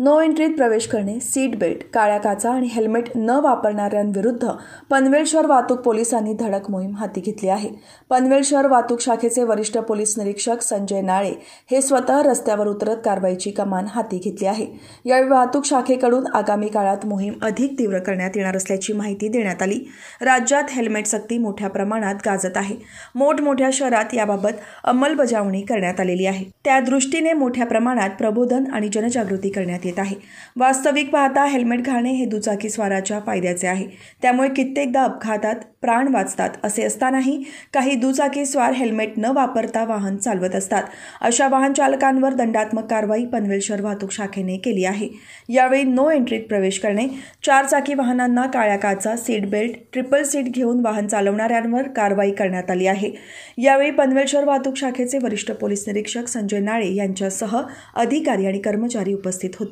no एंट्रीत प्रवेश करणे seat belt काळ्या काचा आणि हेल्मेट न वापरणाऱ्यांविरुद्ध पनवेल शहर वाहतूक पोलिसांनी धडक मोहीम हाती घेतली आहे पनवेल शहर वाहतूक शाखेचे वरिष्ठ पोलीस निरीक्षक संजय नाळे हे स्वतः रस्त्यावर उतरत कारवाईची कमान हाती घेतली आहे यावेळी वाहतूक शाखेकडून आगामी काळात मोहीम अधिक तीव्र करण्यात येणार असल्याची माहिती देण्यात आली राज्यात हेल्मेट सक्ती मोठ्या प्रमाणात गाजत आहे मोठमोठ्या शहरात याबाबत अंमलबजावणी करण्यात आलेली आहे त्यादृष्टीने मोठ्या प्रमाणात प्रबोधन आणि जनजागृती करण्यात करण्यात येत आहे वास्तविक पाहता हेल्मेट घालणे हे दुचाकी स्वाराच्या फायद्याचे आहे त्यामुळे कित्येकदा अपघातात प्राण वाचतात असे असतानाही काही दुचाकी स्वार हेल्मेट न वापरता वाहन चालवत असतात अशा वाहन चालकांवर दंडात्मक कारवाई पनवेल शहर वाहतूक शाखेने केली आहे यावेळी नो एंट्रीत प्रवेश करणे चारचाकी वाहनांना काळ्या काचा सीट बेल्ट ट्रिपल सीट घेऊन वाहन चालवणाऱ्यांवर कारवाई करण्यात आली आहे यावेळी पनवेल शहर वाहतूक शाखेचे वरिष्ठ पोलीस निरीक्षक संजय नाळे यांच्यासह अधिकारी आणि कर्मचारी उपस्थित होते